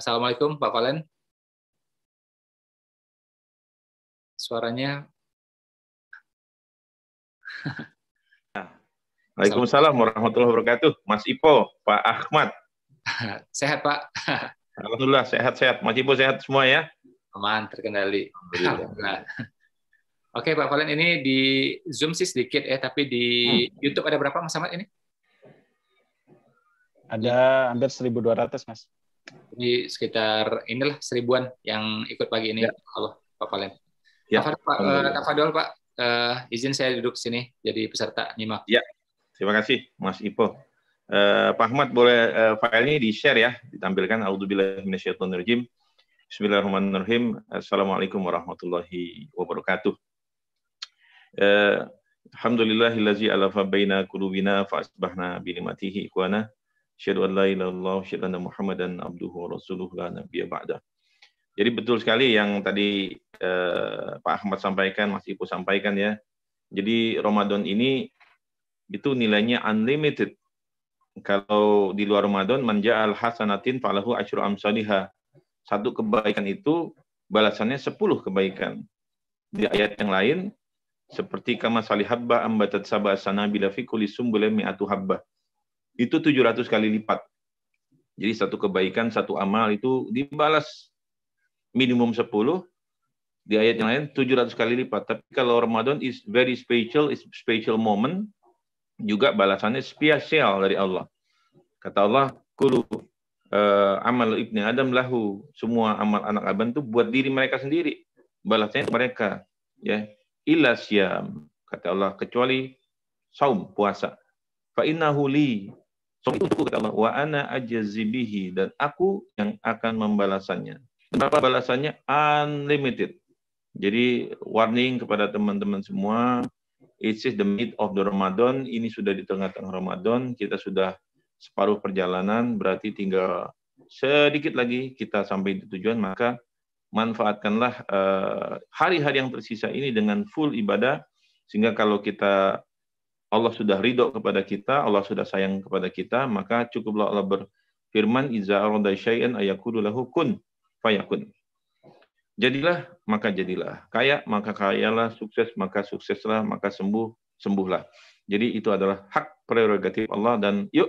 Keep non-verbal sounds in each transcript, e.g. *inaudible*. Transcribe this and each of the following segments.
Assalamualaikum Pak Valen. Suaranya. *laughs* Waalaikumsalam warahmatullahi wabarakatuh. Mas Ipo, Pak Ahmad. *laughs* sehat Pak. Alhamdulillah sehat-sehat. Mas Ipo sehat semua ya? Aman, terkendali. Oke Pak Valen, ini di Zoom sih sedikit ya, tapi di hmm. YouTube ada berapa Mas Ahmad ini? Ada hampir 1.200 Mas. Jadi sekitar inilah seribuan yang ikut pagi ini. Ya. Allah, Pak Palen. Ya. Pak, eh, Pak, Pak Fadol, Pak, uh, eh, izin saya duduk sini jadi peserta nyimak. Ya, terima kasih Mas Ipo. Uh, Pak Ahmad boleh uh, ini di share ya, ditampilkan. Audzubillahiminasyaitonirrojim. Bismillahirrahmanirrahim. Assalamualaikum warahmatullahi wabarakatuh. Uh, Alhamdulillahillazi alafa baina kulubina fa asbahna bi nikmatihi ikwana Asyhadu an la ilaha illallah anna Muhammadan abduhu wa rasuluhu la nabiyya ba'da. Jadi betul sekali yang tadi eh, Pak Ahmad sampaikan, Mas Ibu sampaikan ya. Jadi Ramadan ini itu nilainya unlimited. Kalau di luar Ramadan manja al hasanatin falahu asyru amsaliha. Satu kebaikan itu balasannya 10 kebaikan. Di ayat yang lain seperti kama salihabba ambatat sabah sana bila fi kulli sumbulin mi'atu habba itu 700 kali lipat. Jadi satu kebaikan, satu amal itu dibalas minimum 10, di ayat yang lain 700 kali lipat. Tapi kalau Ramadan is very special, is special moment, juga balasannya spesial dari Allah. Kata Allah, kulu uh, amal ibni Adam lahu semua amal anak Adam itu buat diri mereka sendiri. balasannya mereka. Ya, ilah siam kata Allah kecuali saum puasa. Fa li Sombong itu untukku kata Allah. Wa ana ajazibihi. Dan aku yang akan membalasannya. Berapa balasannya? Unlimited. Jadi warning kepada teman-teman semua. It is the mid of the Ramadan. Ini sudah di tengah-tengah Ramadan. Kita sudah separuh perjalanan. Berarti tinggal sedikit lagi kita sampai di tujuan. Maka manfaatkanlah eh, hari-hari uh, yang tersisa ini dengan full ibadah. Sehingga kalau kita Allah sudah ridho kepada kita, Allah sudah sayang kepada kita, maka cukuplah Allah berfirman, Iza arada syai'an ayakudu lahu kun fayakun. Jadilah, maka jadilah. Kaya, maka kayalah. Sukses, maka sukseslah. Maka sembuh, sembuhlah. Jadi itu adalah hak prerogatif Allah. Dan yuk,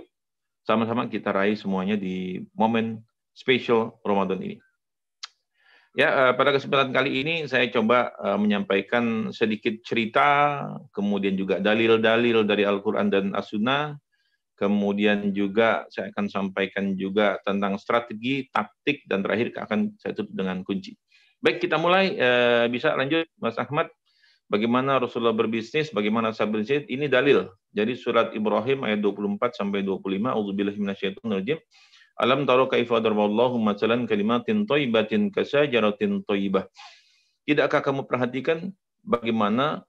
sama-sama kita raih semuanya di momen spesial Ramadan ini. Ya, eh, pada kesempatan kali ini saya coba eh, menyampaikan sedikit cerita, kemudian juga dalil-dalil dari Al-Quran dan As-Sunnah, kemudian juga saya akan sampaikan juga tentang strategi, taktik, dan terakhir akan saya tutup dengan kunci. Baik, kita mulai. Eh, bisa lanjut, Mas Ahmad. Bagaimana Rasulullah berbisnis, bagaimana sahabat berbisnis, ini dalil. Jadi surat Ibrahim ayat 24 sampai 25, Auzubillahiminasyaitonirrojim. rajim Alam taro kaifa darballahu masalan kalimatin toibatin kasajaratin toibah. Tidakkah kamu perhatikan bagaimana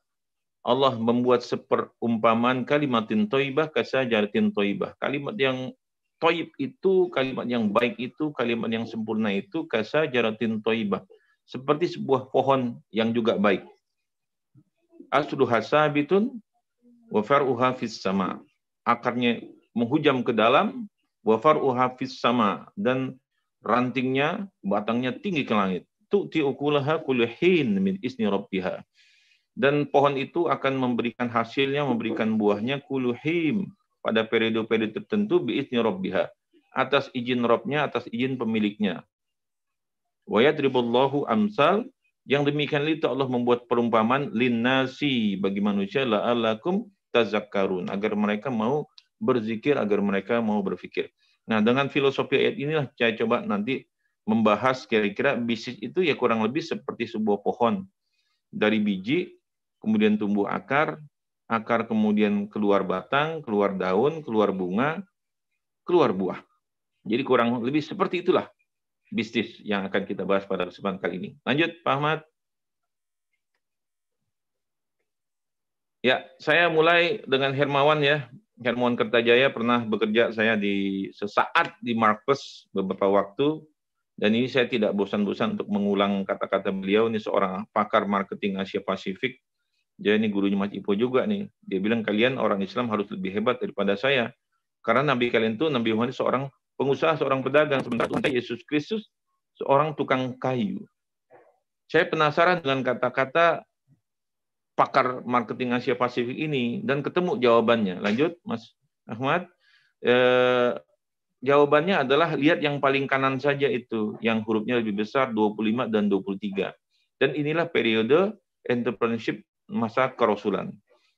Allah membuat seperumpamaan kalimatin toibah kasajaratin toibah. Kalimat yang toib itu, kalimat yang baik itu, kalimat yang sempurna itu kasajaratin toibah. Seperti sebuah pohon yang juga baik. Asluha hasabitun wa far'uha fis sama. Akarnya menghujam ke dalam wafar uhafis sama dan rantingnya batangnya tinggi ke langit tu'ti ukulaha kulluhin min isni rabbiha dan pohon itu akan memberikan hasilnya memberikan buahnya kuluhim pada periode-periode tertentu bi isni rabbiha atas izin robnya atas izin pemiliknya wa yadriballahu amsal yang demikian itu Allah membuat perumpamaan linnasi bagi manusia la'alakum tazakkarun agar mereka mau berzikir agar mereka mau berpikir. Nah, dengan filosofi ayat inilah saya coba nanti membahas kira-kira bisnis itu ya kurang lebih seperti sebuah pohon. Dari biji, kemudian tumbuh akar, akar kemudian keluar batang, keluar daun, keluar bunga, keluar buah. Jadi kurang lebih seperti itulah bisnis yang akan kita bahas pada kesempatan kali ini. Lanjut, Pak Ahmad. Ya, saya mulai dengan Hermawan ya. Hermon Kertajaya pernah bekerja saya di sesaat di Marcus beberapa waktu dan ini saya tidak bosan-bosan untuk mengulang kata-kata beliau ini seorang pakar marketing Asia Pasifik jadi ini gurunya Mas Ipo juga nih dia bilang kalian orang Islam harus lebih hebat daripada saya karena nabi kalian itu nabi Muhammad seorang pengusaha seorang pedagang sementara Yesus Kristus seorang tukang kayu saya penasaran dengan kata-kata pakar marketing Asia Pasifik ini dan ketemu jawabannya. Lanjut, Mas Ahmad. E, jawabannya adalah lihat yang paling kanan saja itu, yang hurufnya lebih besar 25 dan 23. Dan inilah periode entrepreneurship masa kerasulan.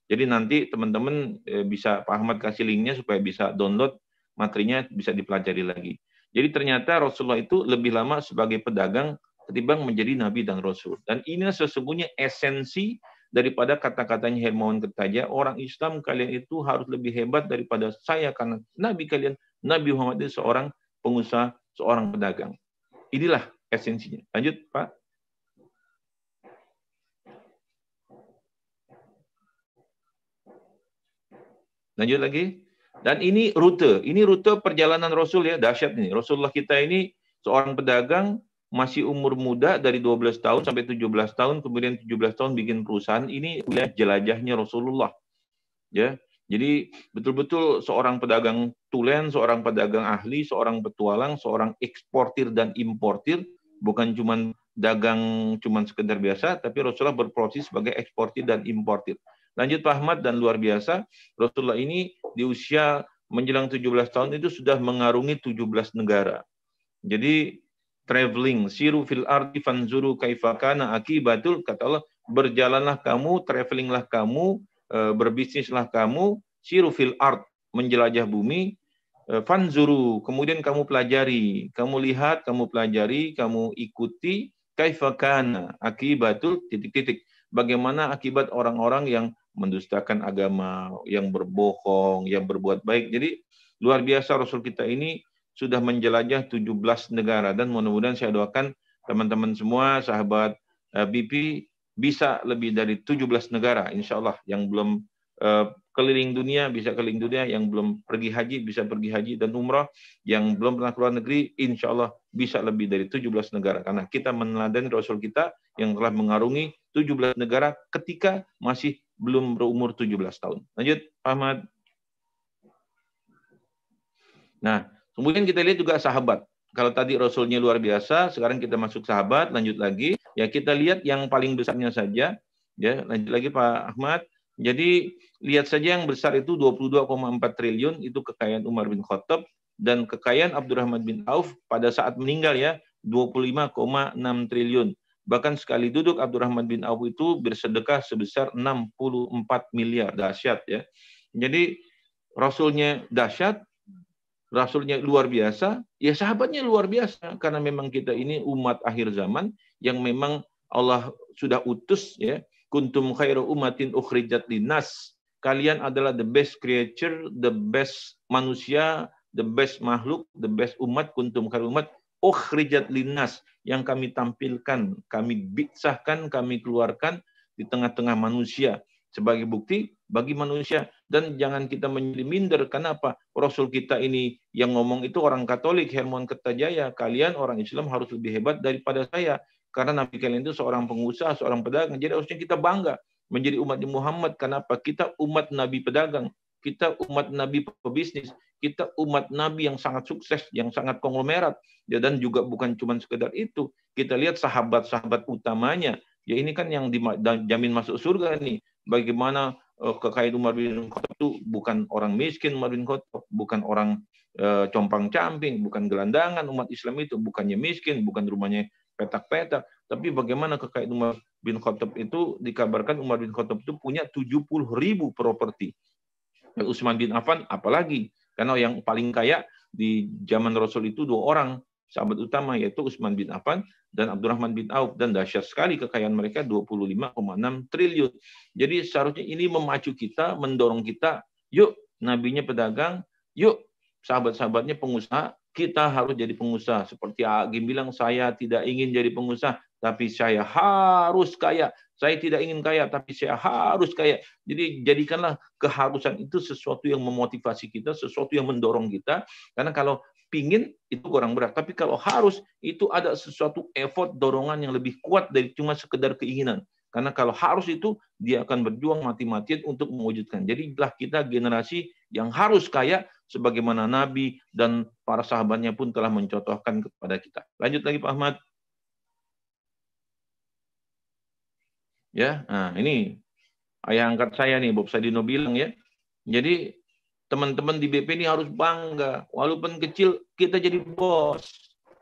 Jadi nanti teman-teman eh, bisa Pak Ahmad kasih linknya supaya bisa download materinya bisa dipelajari lagi. Jadi ternyata Rasulullah itu lebih lama sebagai pedagang ketimbang menjadi nabi dan rasul. Dan ini sesungguhnya esensi daripada kata-katanya Hermawan Kertaja, orang Islam kalian itu harus lebih hebat daripada saya karena Nabi kalian, Nabi Muhammad itu seorang pengusaha, seorang pedagang. Inilah esensinya. Lanjut, Pak. Lanjut lagi. Dan ini rute, ini rute perjalanan Rasul ya, dahsyat ini. Rasulullah kita ini seorang pedagang, masih umur muda dari 12 tahun sampai 17 tahun, kemudian 17 tahun bikin perusahaan, ini wilayah jelajahnya Rasulullah. Ya, jadi betul-betul seorang pedagang tulen, seorang pedagang ahli, seorang petualang, seorang eksportir dan importir, bukan cuma dagang cuma sekedar biasa, tapi Rasulullah berprofesi sebagai eksportir dan importir. Lanjut Pak Ahmad dan luar biasa, Rasulullah ini di usia menjelang 17 tahun itu sudah mengarungi 17 negara. Jadi traveling siru fil ardi fanzuru kaifakana akibatul kata Allah berjalanlah kamu travelinglah kamu eh, berbisnislah kamu siru fil art menjelajah bumi eh, fanzuru kemudian kamu pelajari kamu lihat kamu pelajari kamu ikuti kaifakana akibatul titik-titik bagaimana akibat orang-orang yang mendustakan agama, yang berbohong, yang berbuat baik. Jadi luar biasa Rasul kita ini sudah menjelajah 17 negara dan mudah-mudahan saya doakan teman-teman semua sahabat eh, BP bisa lebih dari 17 negara insya Allah yang belum eh, keliling dunia bisa keliling dunia yang belum pergi haji bisa pergi haji dan umroh yang belum pernah keluar negeri insya Allah bisa lebih dari 17 negara karena kita meneladani Rasul kita yang telah mengarungi 17 negara ketika masih belum berumur 17 tahun lanjut Ahmad nah Kemudian kita lihat juga sahabat. Kalau tadi Rasulnya luar biasa, sekarang kita masuk sahabat, lanjut lagi. Ya kita lihat yang paling besarnya saja. Ya, lanjut lagi Pak Ahmad. Jadi lihat saja yang besar itu 22,4 triliun itu kekayaan Umar bin Khattab dan kekayaan Abdurrahman bin Auf pada saat meninggal ya 25,6 triliun. Bahkan sekali duduk Abdurrahman bin Auf itu bersedekah sebesar 64 miliar dahsyat ya. Jadi Rasulnya dahsyat, rasulnya luar biasa, ya sahabatnya luar biasa karena memang kita ini umat akhir zaman yang memang Allah sudah utus ya kuntum khairu umatin ukhrijat linas kalian adalah the best creature the best manusia the best makhluk the best umat kuntum khairu umat ukhrijat linas yang kami tampilkan kami bitsahkan, kami keluarkan di tengah-tengah manusia sebagai bukti bagi manusia dan jangan kita menjadi minder kenapa Rasul kita ini yang ngomong itu orang Katolik Hermon Kertajaya kalian orang Islam harus lebih hebat daripada saya karena Nabi kalian itu seorang pengusaha seorang pedagang jadi harusnya kita bangga menjadi umat Muhammad kenapa kita umat Nabi pedagang kita umat Nabi pebisnis kita umat Nabi yang sangat sukses yang sangat konglomerat ya, dan juga bukan cuma sekedar itu kita lihat sahabat-sahabat utamanya ya ini kan yang dijamin masuk surga nih bagaimana eh, kekayaan Umar bin Khattab itu bukan orang miskin Umar bin Khattab, bukan orang uh, compang camping, bukan gelandangan umat Islam itu, bukannya miskin, bukan rumahnya petak-petak, tapi bagaimana kekayaan Umar bin Khattab itu dikabarkan Umar bin Khattab itu punya 70 ribu properti. Utsman bin Affan apalagi karena yang paling kaya di zaman Rasul itu dua orang sahabat utama yaitu Utsman bin Affan dan Abdurrahman bin Auf dan dahsyat sekali kekayaan mereka 25,6 triliun. Jadi seharusnya ini memacu kita, mendorong kita, yuk nabinya pedagang, yuk sahabat-sahabatnya pengusaha, kita harus jadi pengusaha. Seperti Agim bilang, saya tidak ingin jadi pengusaha, tapi saya harus kaya. Saya tidak ingin kaya, tapi saya harus kaya. Jadi jadikanlah keharusan itu sesuatu yang memotivasi kita, sesuatu yang mendorong kita. Karena kalau pingin itu kurang berat, tapi kalau harus itu ada sesuatu effort dorongan yang lebih kuat dari cuma sekedar keinginan. Karena kalau harus itu, dia akan berjuang mati-matian untuk mewujudkan. Jadilah kita generasi yang harus kaya, sebagaimana Nabi dan para sahabatnya pun telah mencontohkan kepada kita. Lanjut lagi Pak Ahmad. Ya, nah ini ayah angkat saya nih Bob Sadino bilang ya. Jadi teman-teman di BP ini harus bangga walaupun kecil kita jadi bos.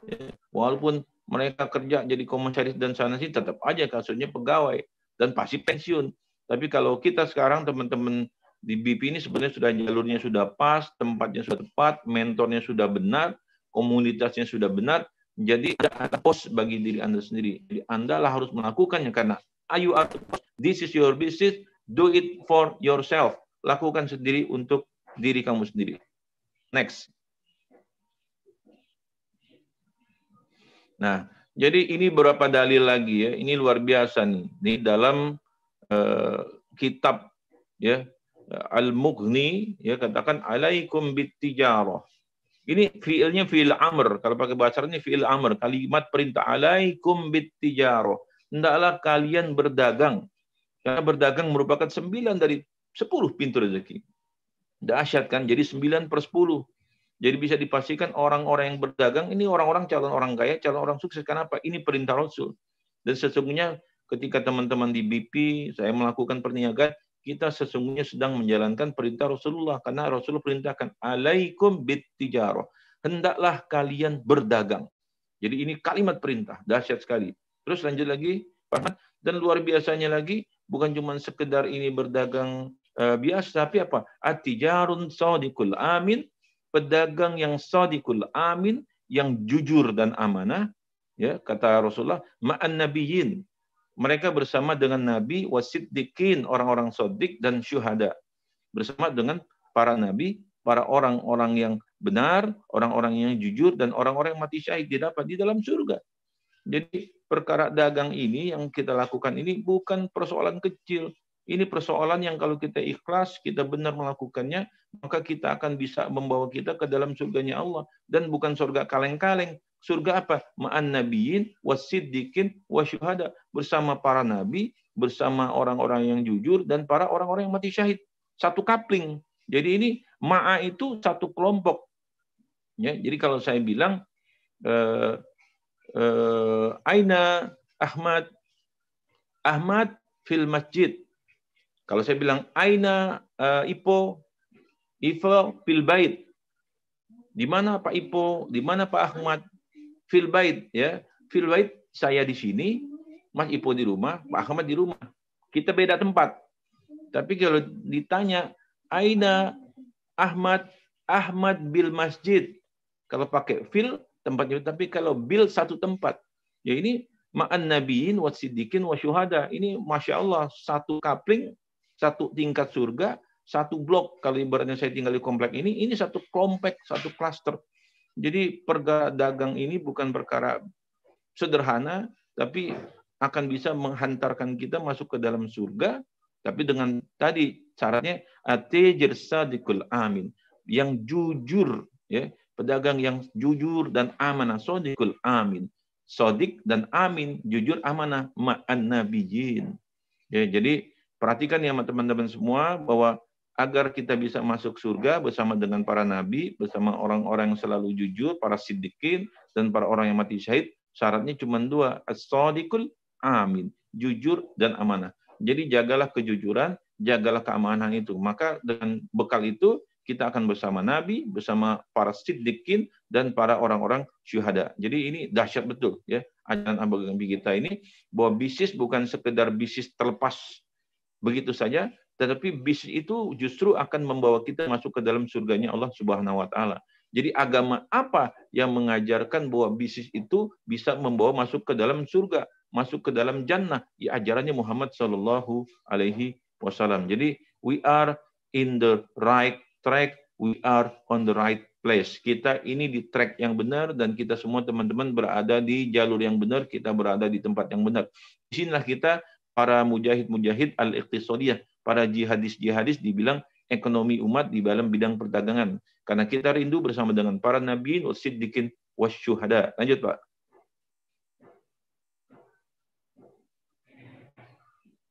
Ya. Walaupun mereka kerja jadi komisaris dan sana sih tetap aja kasusnya pegawai dan pasti pensiun. Tapi kalau kita sekarang teman-teman di BP ini sebenarnya sudah jalurnya sudah pas, tempatnya sudah tepat, mentornya sudah benar, komunitasnya sudah benar, jadi ada pos bagi diri Anda sendiri. Jadi Anda lah harus melakukannya karena are you This is your business. Do it for yourself. Lakukan sendiri untuk diri kamu sendiri. Next. Nah, jadi ini berapa dalil lagi ya. Ini luar biasa nih. Di dalam uh, kitab ya Al-Mughni ya katakan alaikum bitijarah. Ini fiilnya fiil amr. Kalau pakai bahasa ini fiil amr, kalimat perintah alaikum bitijarah hendaklah kalian berdagang. Karena berdagang merupakan sembilan dari sepuluh pintu rezeki. Dahsyat kan? Jadi sembilan per sepuluh. Jadi bisa dipastikan orang-orang yang berdagang ini orang-orang calon orang kaya, calon orang sukses. Kenapa? Ini perintah Rasul. Dan sesungguhnya ketika teman-teman di BP, saya melakukan perniagaan, kita sesungguhnya sedang menjalankan perintah Rasulullah. Karena Rasulullah perintahkan, Alaikum bittijaroh. Hendaklah kalian berdagang. Jadi ini kalimat perintah, dahsyat sekali. Terus lanjut lagi, Pak Dan luar biasanya lagi, bukan cuma sekedar ini berdagang uh, biasa, tapi apa? Atijarun sodikul amin, pedagang yang sodikul amin, yang jujur dan amanah, ya kata Rasulullah, ma'an nabiyin. Mereka bersama dengan Nabi wasiddiqin, orang-orang sodik dan syuhada. Bersama dengan para nabi, para orang-orang yang benar, orang-orang yang jujur, dan orang-orang yang mati syahid didapat di dalam surga. Jadi perkara dagang ini yang kita lakukan ini bukan persoalan kecil. Ini persoalan yang kalau kita ikhlas, kita benar melakukannya, maka kita akan bisa membawa kita ke dalam surganya Allah. Dan bukan surga kaleng-kaleng. Surga apa? Ma'an nabiyin, wasiddiqin, wasyuhada. Bersama para nabi, bersama orang-orang yang jujur, dan para orang-orang yang mati syahid. Satu kapling. Jadi ini ma'a itu satu kelompok. Ya, jadi kalau saya bilang, eh, uh, Aina Ahmad Ahmad fil masjid. Kalau saya bilang Aina uh, Ipo Ivo fil bait. Di mana Pak Ipo? Di mana Pak Ahmad? Fil bait ya. Fil bait saya di sini, Mas Ipo di rumah, Pak Ahmad di rumah. Kita beda tempat. Tapi kalau ditanya Aina Ahmad Ahmad bil masjid. Kalau pakai fil tempatnya Tapi kalau bil satu tempat, ya ini ma'an nabiin wa siddiqin wa syuhada. Ini Masya Allah, satu kapling, satu tingkat surga, satu blok. Kalau ibaratnya saya tinggal di komplek ini, ini satu komplek, satu klaster. Jadi perga dagang ini bukan perkara sederhana, tapi akan bisa menghantarkan kita masuk ke dalam surga, tapi dengan tadi syaratnya atijir sadikul amin yang jujur ya pedagang yang jujur dan amanah. Sodikul amin. Sodik dan amin, jujur amanah ma'an nabijin. Ya, jadi perhatikan ya teman-teman semua bahwa agar kita bisa masuk surga bersama dengan para nabi, bersama orang-orang yang selalu jujur, para sidikin dan para orang yang mati syahid, syaratnya cuma dua, sodikul amin, jujur dan amanah. Jadi jagalah kejujuran, jagalah keamanan itu. Maka dengan bekal itu, kita akan bersama Nabi, bersama para siddiqin dan para orang-orang syuhada. Jadi ini dahsyat betul ya ajaran abang Nabi kita ini bahwa bisnis bukan sekedar bisnis terlepas begitu saja, tetapi bisnis itu justru akan membawa kita masuk ke dalam surganya Allah Subhanahu wa taala. Jadi agama apa yang mengajarkan bahwa bisnis itu bisa membawa masuk ke dalam surga, masuk ke dalam jannah? Ya ajarannya Muhammad Shallallahu alaihi wasallam. Jadi we are in the right track we are on the right place. Kita ini di track yang benar dan kita semua teman-teman berada di jalur yang benar, kita berada di tempat yang benar. Di sinilah kita para mujahid-mujahid al-iqtisadiyah, para jihadis-jihadis dibilang ekonomi umat di dalam bidang perdagangan. Karena kita rindu bersama dengan para nabi, wasiddiqin wasyuhada. Lanjut, Pak.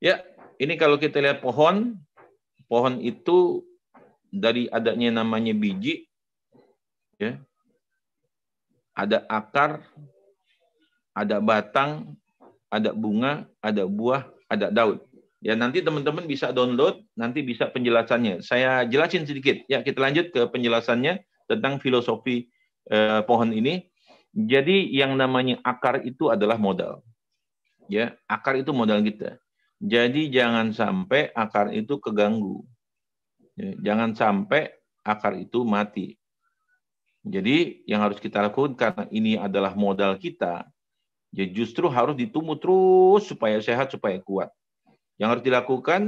Ya, ini kalau kita lihat pohon, pohon itu dari adanya namanya biji ya ada akar ada batang ada bunga ada buah ada daun ya nanti teman-teman bisa download nanti bisa penjelasannya saya jelasin sedikit ya kita lanjut ke penjelasannya tentang filosofi eh, pohon ini jadi yang namanya akar itu adalah modal ya akar itu modal kita jadi jangan sampai akar itu keganggu Ya, jangan sampai akar itu mati. Jadi yang harus kita lakukan karena ini adalah modal kita, ya justru harus ditumbuh terus supaya sehat, supaya kuat. Yang harus dilakukan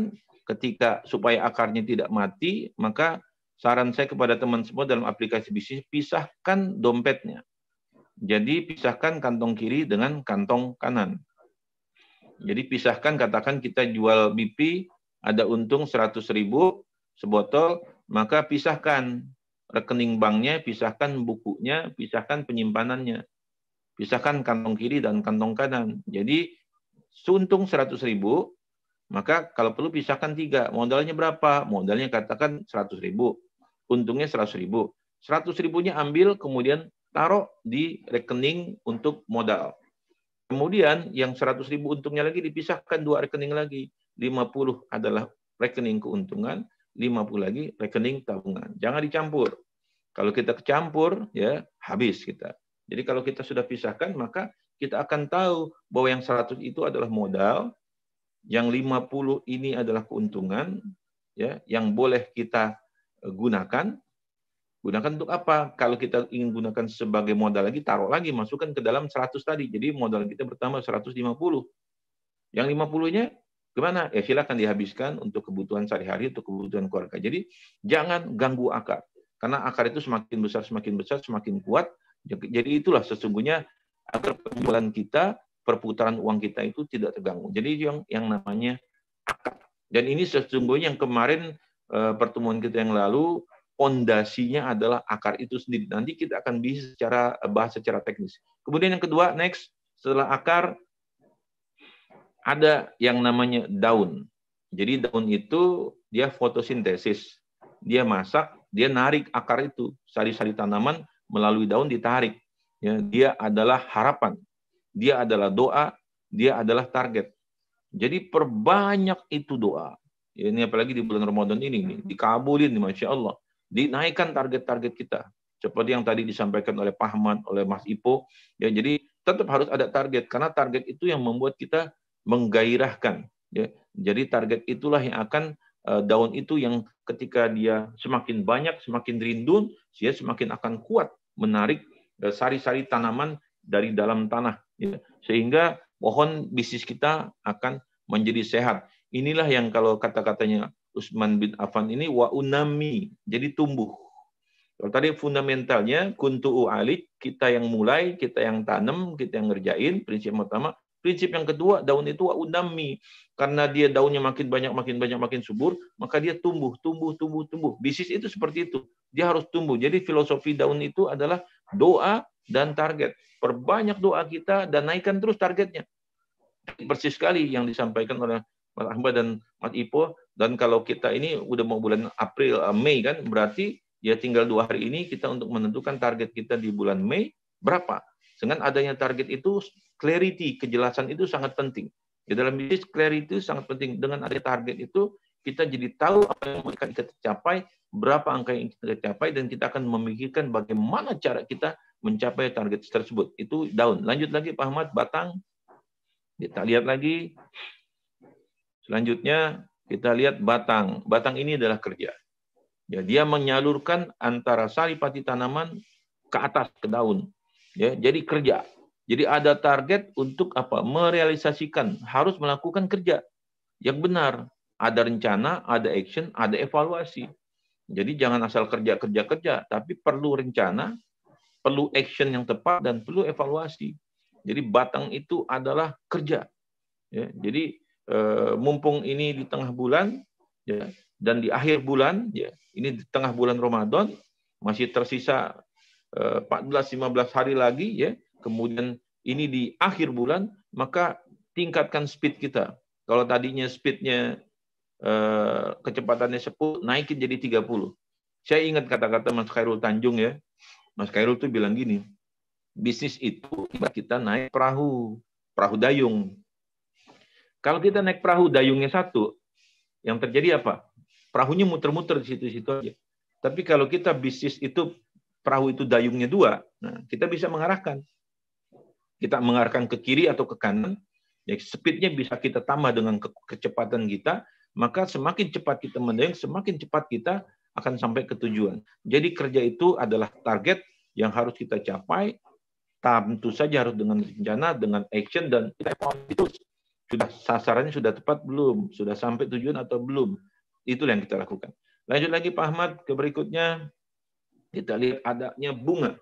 ketika supaya akarnya tidak mati, maka saran saya kepada teman semua dalam aplikasi bisnis, pisahkan dompetnya. Jadi pisahkan kantong kiri dengan kantong kanan. Jadi pisahkan katakan kita jual BP ada untung 100 ribu, sebotol, maka pisahkan rekening banknya, pisahkan bukunya, pisahkan penyimpanannya. Pisahkan kantong kiri dan kantong kanan. Jadi suntung 100 ribu, maka kalau perlu pisahkan tiga. Modalnya berapa? Modalnya katakan 100 ribu. Untungnya 100 ribu. 100 ribunya ambil kemudian taruh di rekening untuk modal. Kemudian yang 100 ribu untungnya lagi dipisahkan dua rekening lagi. 50 adalah rekening keuntungan, 50 lagi rekening tabungan. Jangan dicampur. Kalau kita kecampur, ya habis kita. Jadi kalau kita sudah pisahkan, maka kita akan tahu bahwa yang 100 itu adalah modal, yang 50 ini adalah keuntungan, ya, yang boleh kita eh, gunakan. Gunakan untuk apa? Kalau kita ingin gunakan sebagai modal lagi, taruh lagi, masukkan ke dalam 100 tadi. Jadi modal kita bertambah 150. Yang 50-nya gimana Ya silakan dihabiskan untuk kebutuhan sehari-hari, untuk kebutuhan keluarga. Jadi jangan ganggu akar. Karena akar itu semakin besar, semakin besar, semakin kuat. Jadi itulah sesungguhnya agar penjualan kita, perputaran uang kita itu tidak terganggu. Jadi yang yang namanya akar. Dan ini sesungguhnya yang kemarin eh, pertemuan kita yang lalu pondasinya adalah akar itu sendiri. Nanti kita akan bisa secara bahas secara teknis. Kemudian yang kedua, next setelah akar ada yang namanya daun. Jadi daun itu dia fotosintesis. Dia masak, dia narik akar itu, sari-sari tanaman melalui daun ditarik. Ya, dia adalah harapan, dia adalah doa, dia adalah target. Jadi perbanyak itu doa. Ya, ini apalagi di bulan Ramadan ini, nih, dikabulin, masya Allah. Dinaikkan target-target kita. Seperti yang tadi disampaikan oleh Pak Ahmad, oleh Mas Ipo. Ya, jadi tetap harus ada target karena target itu yang membuat kita menggairahkan. Ya. Jadi target itulah yang akan eh, daun itu yang ketika dia semakin banyak, semakin rindu, dia semakin akan kuat menarik eh, sari-sari tanaman dari dalam tanah. Ya. Sehingga pohon bisnis kita akan menjadi sehat. Inilah yang kalau kata-katanya Usman bin Affan ini waunami, jadi tumbuh. Kalau tadi fundamentalnya kuntu ualik, kita yang mulai, kita yang tanam, kita yang ngerjain, prinsip utama. Prinsip yang kedua, daun itu unami Karena dia daunnya makin banyak, makin banyak, makin subur, maka dia tumbuh, tumbuh, tumbuh, tumbuh. Bisnis itu seperti itu. Dia harus tumbuh. Jadi filosofi daun itu adalah doa dan target. Perbanyak doa kita dan naikkan terus targetnya. Persis sekali yang disampaikan oleh Mas Ahmad dan Mas Ipo. Dan kalau kita ini udah mau bulan April, eh, Mei kan, berarti ya tinggal dua hari ini kita untuk menentukan target kita di bulan Mei berapa. Dengan adanya target itu clarity, kejelasan itu sangat penting. Di dalam bisnis clarity itu sangat penting. Dengan ada target itu, kita jadi tahu apa yang akan kita capai, berapa angka yang kita capai, dan kita akan memikirkan bagaimana cara kita mencapai target tersebut. Itu daun. Lanjut lagi Pak Ahmad, batang. Kita lihat lagi. Selanjutnya kita lihat batang. Batang ini adalah kerja. Ya, dia menyalurkan antara saripati tanaman ke atas ke daun. Ya, jadi kerja. Jadi ada target untuk apa? Merealisasikan, harus melakukan kerja yang benar. Ada rencana, ada action, ada evaluasi. Jadi jangan asal kerja kerja kerja, tapi perlu rencana, perlu action yang tepat dan perlu evaluasi. Jadi batang itu adalah kerja. Ya, jadi e, mumpung ini di tengah bulan, ya, dan di akhir bulan, ya, ini di tengah bulan Ramadan masih tersisa e, eh, 14-15 hari lagi, ya, kemudian ini di akhir bulan, maka tingkatkan speed kita. Kalau tadinya speednya eh, kecepatannya 10, naikin jadi 30. Saya ingat kata-kata Mas Khairul Tanjung ya. Mas Khairul tuh bilang gini, bisnis itu kita naik perahu, perahu dayung. Kalau kita naik perahu dayungnya satu, yang terjadi apa? Perahunya muter-muter di situ-situ aja. Tapi kalau kita bisnis itu perahu itu dayungnya dua, nah, kita bisa mengarahkan kita mengarahkan ke kiri atau ke kanan, ya speednya bisa kita tambah dengan ke kecepatan kita, maka semakin cepat kita mendayung, semakin cepat kita akan sampai ke tujuan. Jadi kerja itu adalah target yang harus kita capai, tentu saja harus dengan rencana, dengan action, dan kita itu sudah sasarannya sudah tepat belum, sudah sampai tujuan atau belum. itu yang kita lakukan. Lanjut lagi Pak Ahmad ke berikutnya. Kita lihat adanya bunga.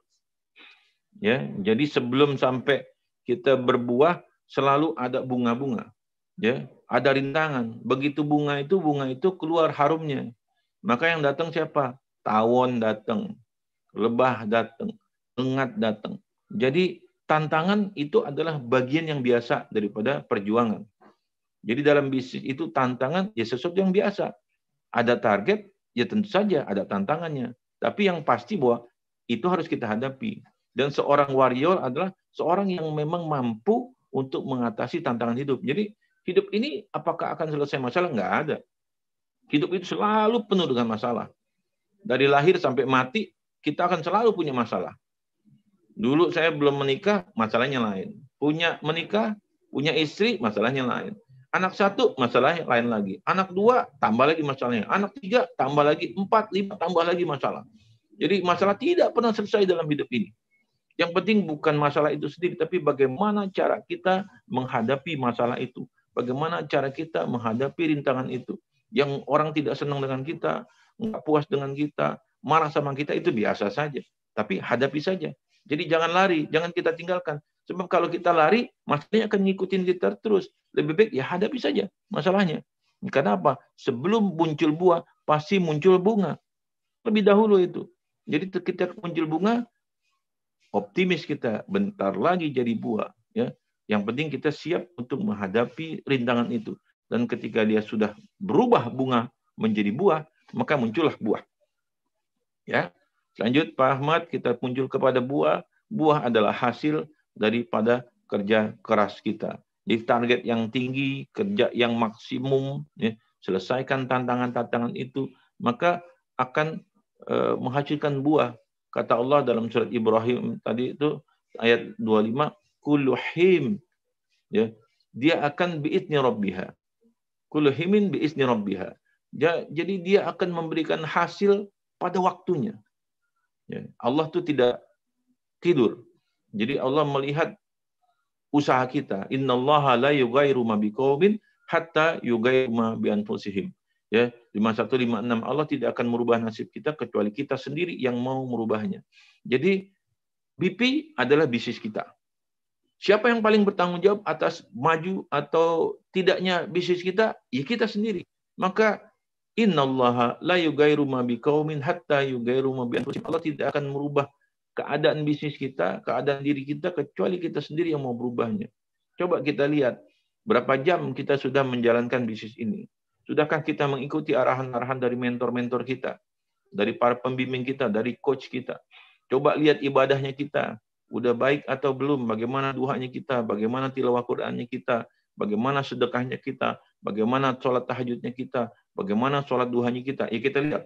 Ya, jadi sebelum sampai kita berbuah selalu ada bunga-bunga. Ya, ada rintangan. Begitu bunga itu bunga itu keluar harumnya. Maka yang datang siapa? Tawon datang, lebah datang, engat datang. Jadi tantangan itu adalah bagian yang biasa daripada perjuangan. Jadi dalam bisnis itu tantangan ya sesuatu yang biasa. Ada target, ya tentu saja ada tantangannya. Tapi yang pasti bahwa itu harus kita hadapi. Dan seorang warrior adalah seorang yang memang mampu untuk mengatasi tantangan hidup. Jadi hidup ini apakah akan selesai masalah? Enggak ada. Hidup itu selalu penuh dengan masalah. Dari lahir sampai mati, kita akan selalu punya masalah. Dulu saya belum menikah, masalahnya lain. Punya menikah, punya istri, masalahnya lain. Anak satu, masalahnya lain lagi. Anak dua, tambah lagi masalahnya. Anak tiga, tambah lagi. Empat, lima, tambah lagi masalah. Jadi masalah tidak pernah selesai dalam hidup ini. Yang penting bukan masalah itu sendiri, tapi bagaimana cara kita menghadapi masalah itu. Bagaimana cara kita menghadapi rintangan itu. Yang orang tidak senang dengan kita, nggak puas dengan kita, marah sama kita, itu biasa saja. Tapi hadapi saja. Jadi jangan lari, jangan kita tinggalkan. Sebab kalau kita lari, masalahnya akan ngikutin kita terus. Lebih baik ya hadapi saja masalahnya. Kenapa? Sebelum muncul buah, pasti muncul bunga. Lebih dahulu itu. Jadi ketika muncul bunga, optimis kita bentar lagi jadi buah ya yang penting kita siap untuk menghadapi rintangan itu dan ketika dia sudah berubah bunga menjadi buah maka muncullah buah ya Selanjut Pak Ahmad kita muncul kepada buah. Buah adalah hasil daripada kerja keras kita. Jadi target yang tinggi, kerja yang maksimum, ya, selesaikan tantangan-tantangan itu, maka akan e, menghasilkan buah. Kata Allah dalam surat Ibrahim tadi itu ayat 25 kuluhim ya dia akan biizni rabbiha kuluhimin biizni rabbiha ya, jadi dia akan memberikan hasil pada waktunya ya, Allah tuh tidak tidur jadi Allah melihat usaha kita innallaha la yughayyiru ma biqaumin hatta yughayyiru ma bi anfusihim ya 5156 Allah tidak akan merubah nasib kita kecuali kita sendiri yang mau merubahnya. Jadi BP adalah bisnis kita. Siapa yang paling bertanggung jawab atas maju atau tidaknya bisnis kita? Ya kita sendiri. Maka innallaha la yughayyiru ma biqaumin hatta yughayyiru ma bi Allah tidak akan merubah keadaan bisnis kita, keadaan diri kita kecuali kita sendiri yang mau berubahnya. Coba kita lihat berapa jam kita sudah menjalankan bisnis ini. Sudahkah kita mengikuti arahan-arahan dari mentor-mentor kita, dari para pembimbing kita, dari coach kita? Coba lihat ibadahnya kita, udah baik atau belum, bagaimana duhanya kita, bagaimana tilawah Qur'annya kita, bagaimana sedekahnya kita, bagaimana sholat tahajudnya kita, bagaimana sholat duhanya kita. Ya kita lihat.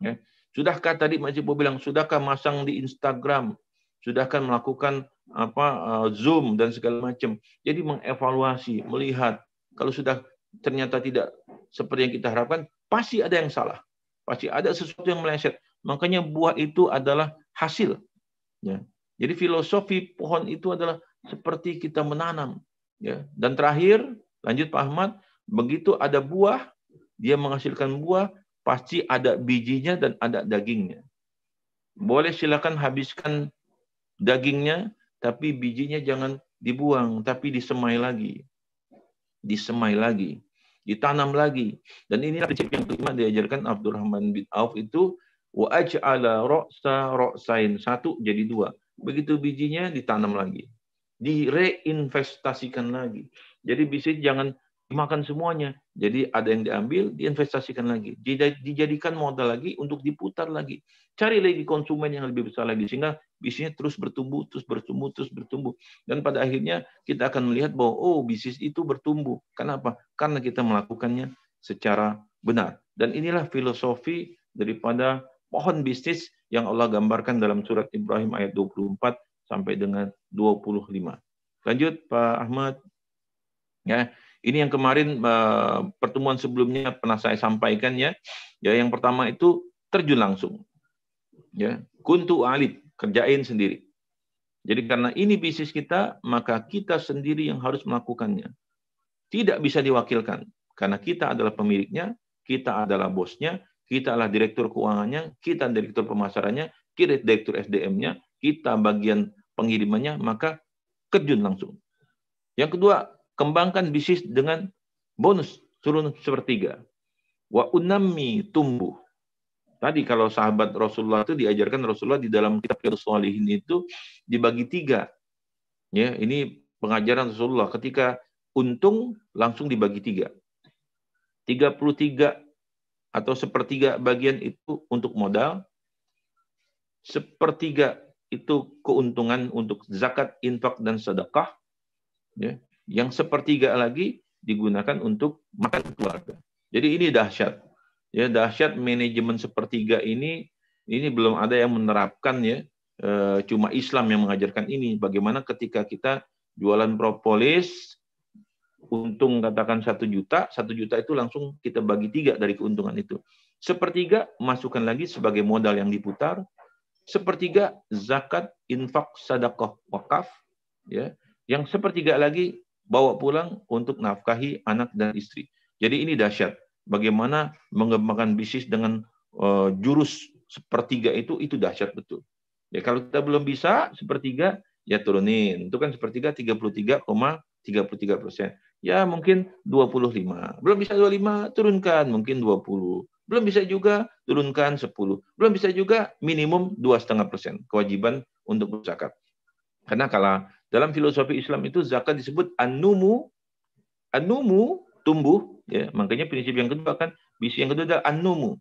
Ya. Sudahkah tadi Mas Cipu bilang, sudahkah masang di Instagram, sudahkah melakukan apa eh, Zoom dan segala macam. Jadi mengevaluasi, melihat kalau sudah ternyata tidak seperti yang kita harapkan, pasti ada yang salah. Pasti ada sesuatu yang meleset. Makanya buah itu adalah hasil. Ya. Jadi filosofi pohon itu adalah seperti kita menanam. Ya. Dan terakhir, lanjut Pak Ahmad, begitu ada buah, dia menghasilkan buah, pasti ada bijinya dan ada dagingnya. Boleh silakan habiskan dagingnya, tapi bijinya jangan dibuang, tapi disemai lagi disemai lagi, ditanam lagi. Dan ini prinsip yang kelima diajarkan Abdurrahman bin Auf itu wa aj'ala ra'sa ra'sain satu jadi dua. Begitu bijinya ditanam lagi, direinvestasikan lagi. Jadi bisnis jangan Dimakan semuanya. Jadi ada yang diambil, diinvestasikan lagi, dijadikan modal lagi untuk diputar lagi. Cari lagi konsumen yang lebih besar lagi sehingga bisnisnya terus bertumbuh, terus bertumbuh, terus bertumbuh. Dan pada akhirnya kita akan melihat bahwa oh bisnis itu bertumbuh. Kenapa? Karena kita melakukannya secara benar. Dan inilah filosofi daripada pohon bisnis yang Allah gambarkan dalam surat Ibrahim ayat 24 sampai dengan 25. Lanjut Pak Ahmad. Ya, ini yang kemarin eh, pertemuan sebelumnya pernah saya sampaikan ya. Ya yang pertama itu terjun langsung. Ya, kuntu alit kerjain sendiri. Jadi karena ini bisnis kita, maka kita sendiri yang harus melakukannya. Tidak bisa diwakilkan karena kita adalah pemiliknya, kita adalah bosnya, kita adalah direktur keuangannya, kita direktur pemasarannya, kita direktur SDM-nya, kita bagian pengirimannya, maka terjun langsung. Yang kedua, kembangkan bisnis dengan bonus turun sepertiga. Wa unami tumbuh. Tadi kalau sahabat Rasulullah itu diajarkan Rasulullah di dalam kitab Riyadhus ini itu dibagi tiga. Ya, ini pengajaran Rasulullah ketika untung langsung dibagi tiga. 33 atau sepertiga bagian itu untuk modal, sepertiga itu keuntungan untuk zakat, infak, dan sedekah, ya yang sepertiga lagi digunakan untuk makan keluarga. Jadi ini dahsyat. Ya, dahsyat manajemen sepertiga ini ini belum ada yang menerapkan ya. E, cuma Islam yang mengajarkan ini bagaimana ketika kita jualan propolis untung katakan satu juta, satu juta itu langsung kita bagi tiga dari keuntungan itu. Sepertiga masukkan lagi sebagai modal yang diputar, sepertiga zakat, infak, sadakoh, wakaf, ya. Yang sepertiga lagi bawa pulang untuk nafkahi anak dan istri. Jadi ini dahsyat. Bagaimana mengembangkan bisnis dengan uh, jurus sepertiga itu itu dahsyat betul. Ya kalau kita belum bisa sepertiga ya turunin. Itu kan sepertiga 33,33 persen. Ya mungkin 25. Belum bisa 25 turunkan mungkin 20. Belum bisa juga turunkan 10. Belum bisa juga minimum dua setengah persen kewajiban untuk zakat. Karena kalau dalam filosofi Islam itu zakat disebut anumu, anumu tumbuh. Ya, makanya prinsip yang kedua kan, misi yang kedua adalah anumu.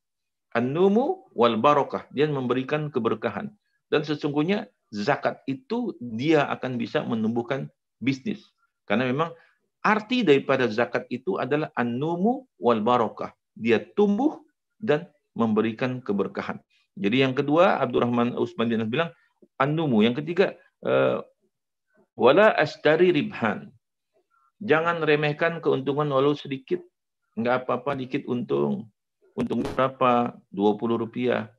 Anumu wal barokah. Dia memberikan keberkahan. Dan sesungguhnya zakat itu dia akan bisa menumbuhkan bisnis. Karena memang arti daripada zakat itu adalah anumu wal barokah. Dia tumbuh dan memberikan keberkahan. Jadi yang kedua Abdurrahman Usman bin bilang anumu. Yang ketiga eh, Wala astari ribhan. Jangan remehkan keuntungan walau sedikit. Nggak apa-apa dikit untung. Untung berapa? 20 rupiah.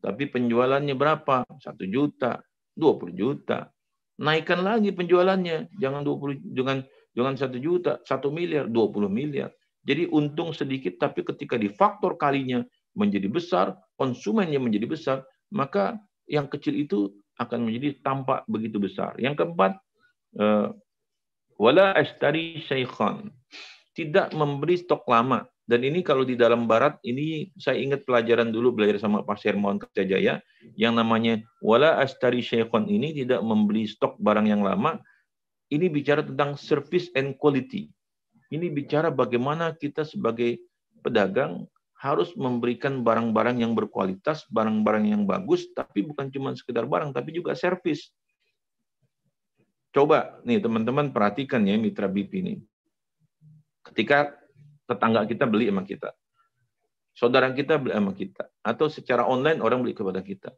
Tapi penjualannya berapa? 1 juta, 20 juta. Naikkan lagi penjualannya. Jangan 20 jangan jangan 1 juta, 1 miliar, 20 miliar. Jadi untung sedikit tapi ketika di faktor kalinya menjadi besar, konsumennya menjadi besar, maka yang kecil itu akan menjadi tampak begitu besar. Yang keempat, Eh, wala ashtari syaikhon Tidak memberi stok lama. Dan ini kalau di dalam barat ini saya ingat pelajaran dulu belajar sama Pak Hermawan Kertajaya yang namanya wala ashtari syaikhon ini tidak membeli stok barang yang lama. Ini bicara tentang service and quality. Ini bicara bagaimana kita sebagai pedagang harus memberikan barang-barang yang berkualitas, barang-barang yang bagus, tapi bukan cuma sekedar barang, tapi juga service. Coba nih teman-teman perhatikan ya mitra BP ini. Ketika tetangga kita beli sama kita, saudara kita beli sama kita, atau secara online orang beli kepada kita.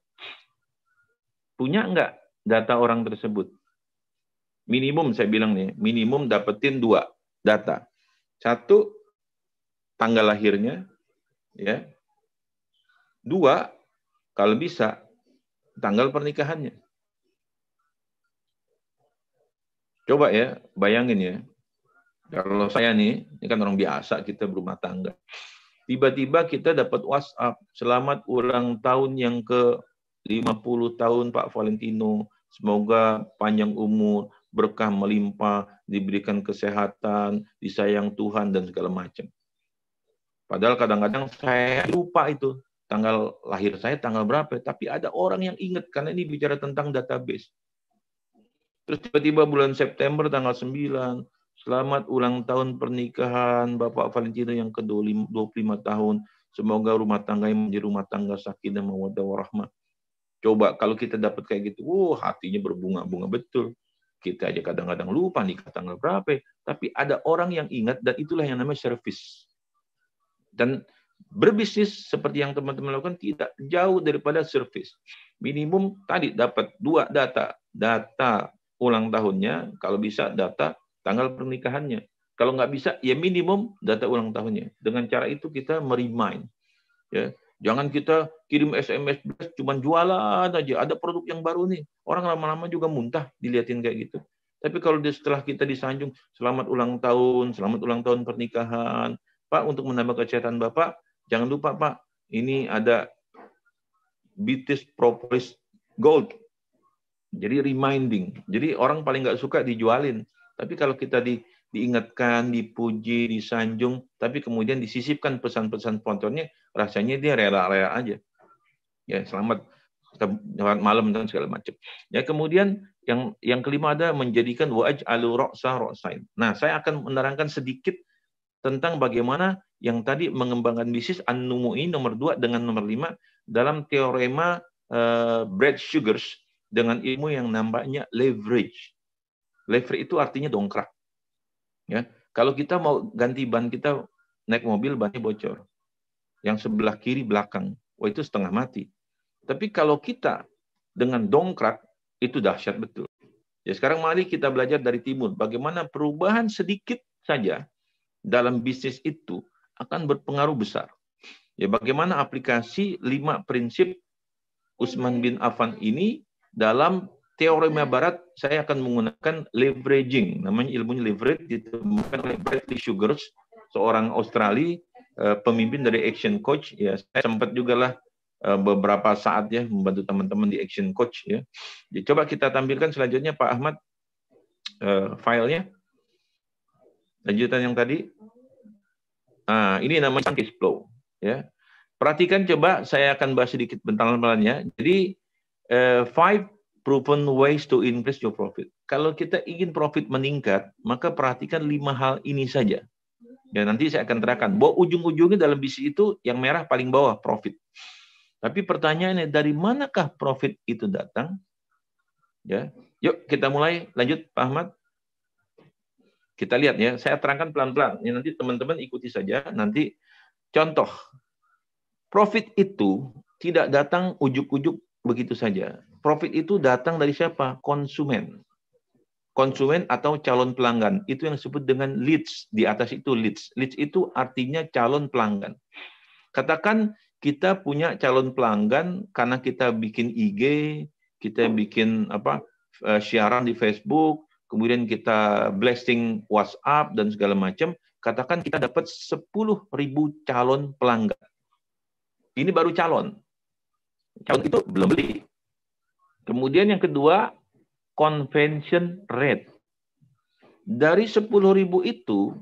Punya enggak data orang tersebut? Minimum saya bilang nih, minimum dapetin dua data. Satu, tanggal lahirnya, ya. Dua, kalau bisa, tanggal pernikahannya. Coba ya, bayangin ya. Kalau saya nih, ini kan orang biasa kita berumah tangga. Tiba-tiba kita dapat WhatsApp, selamat ulang tahun yang ke 50 tahun Pak Valentino. Semoga panjang umur, berkah melimpah, diberikan kesehatan, disayang Tuhan dan segala macam. Padahal kadang-kadang saya lupa itu tanggal lahir saya tanggal berapa, tapi ada orang yang ingat karena ini bicara tentang database. Terus tiba-tiba bulan September tanggal 9, selamat ulang tahun pernikahan Bapak Valentino yang ke-25 tahun. Semoga rumah tangga yang menjadi rumah tangga sakit dan mawadah warahmat. Coba kalau kita dapat kayak gitu, oh hatinya berbunga-bunga betul. Kita aja kadang-kadang lupa nikah tanggal berapa, tapi ada orang yang ingat dan itulah yang namanya service. Dan berbisnis seperti yang teman-teman lakukan tidak jauh daripada service. Minimum tadi dapat dua data, data ulang tahunnya, kalau bisa data tanggal pernikahannya. Kalau nggak bisa, ya minimum data ulang tahunnya. Dengan cara itu kita merimain. Ya, jangan kita kirim SMS cuma jualan aja. Ada produk yang baru nih. Orang lama-lama juga muntah diliatin kayak gitu. Tapi kalau setelah kita disanjung, selamat ulang tahun, selamat ulang tahun pernikahan. Pak, untuk menambah kesehatan Bapak, jangan lupa Pak, ini ada Bitis Propolis Gold jadi reminding. Jadi orang paling nggak suka dijualin. Tapi kalau kita di, diingatkan, dipuji, disanjung, tapi kemudian disisipkan pesan-pesan sponsornya, rasanya dia rela-rela aja. Ya, selamat selamat malam dan segala macam. Ya, kemudian yang yang kelima ada menjadikan waj alu roksa roksain. Nah, saya akan menerangkan sedikit tentang bagaimana yang tadi mengembangkan bisnis anumui nomor dua dengan nomor lima dalam teorema uh, bread Sugars dengan ilmu yang nampaknya leverage. Leverage itu artinya dongkrak. Ya, kalau kita mau ganti ban kita naik mobil bannya bocor. Yang sebelah kiri belakang, wah oh, itu setengah mati. Tapi kalau kita dengan dongkrak itu dahsyat betul. Ya sekarang mari kita belajar dari timur bagaimana perubahan sedikit saja dalam bisnis itu akan berpengaruh besar. Ya bagaimana aplikasi lima prinsip Usman bin Affan ini dalam teori hmm. barat, saya akan menggunakan leveraging. Namanya ilmunya leverage, ditemukan oleh Bradley Sugars, seorang Australia, eh, pemimpin dari Action Coach. Ya, saya sempat juga lah eh, beberapa saat ya membantu teman-teman di Action Coach ya. Jadi, ya, coba kita tampilkan selanjutnya Pak Ahmad uh, filenya. Lanjutan yang tadi. Nah, ini namanya case flow ya. Perhatikan coba saya akan bahas sedikit bentang pelannya. Jadi uh, five proven ways to increase your profit. Kalau kita ingin profit meningkat, maka perhatikan lima hal ini saja. Ya nanti saya akan terangkan. Bahwa ujung-ujungnya dalam bisnis itu yang merah paling bawah profit. Tapi pertanyaannya dari manakah profit itu datang? Ya, yuk kita mulai lanjut Pak Ahmad. Kita lihat ya, saya terangkan pelan-pelan. Ya, nanti teman-teman ikuti saja. Nanti contoh profit itu tidak datang ujuk-ujuk begitu saja. Profit itu datang dari siapa? Konsumen. Konsumen atau calon pelanggan. Itu yang disebut dengan leads. Di atas itu leads. Leads itu artinya calon pelanggan. Katakan kita punya calon pelanggan karena kita bikin IG, kita bikin apa eh, siaran di Facebook, kemudian kita blasting WhatsApp dan segala macam. Katakan kita dapat 10.000 calon pelanggan. Ini baru calon, Calon itu belum beli. Kemudian yang kedua, convention rate. Dari ribu itu,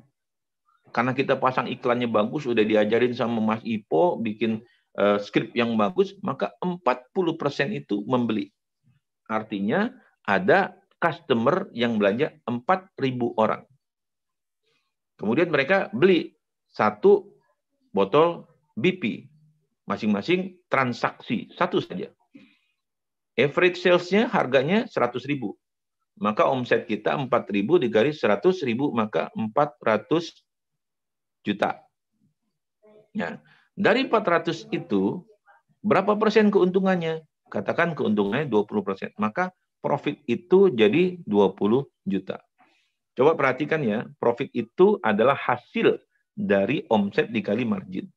karena kita pasang iklannya bagus, sudah diajarin sama Mas Ipo, bikin uh, eh, skrip yang bagus, maka 40% itu membeli. Artinya ada customer yang belanja ribu orang. Kemudian mereka beli satu botol BP. Masing-masing transaksi, satu saja. Average sales-nya harganya seratus ribu. Maka omset kita empat ribu dikali seratus ribu, maka 400 juta. Nah, dari 400 itu, berapa persen keuntungannya? Katakan keuntungannya 20 persen. Maka profit itu jadi 20 juta. Coba perhatikan ya, profit itu adalah hasil dari omset dikali margin.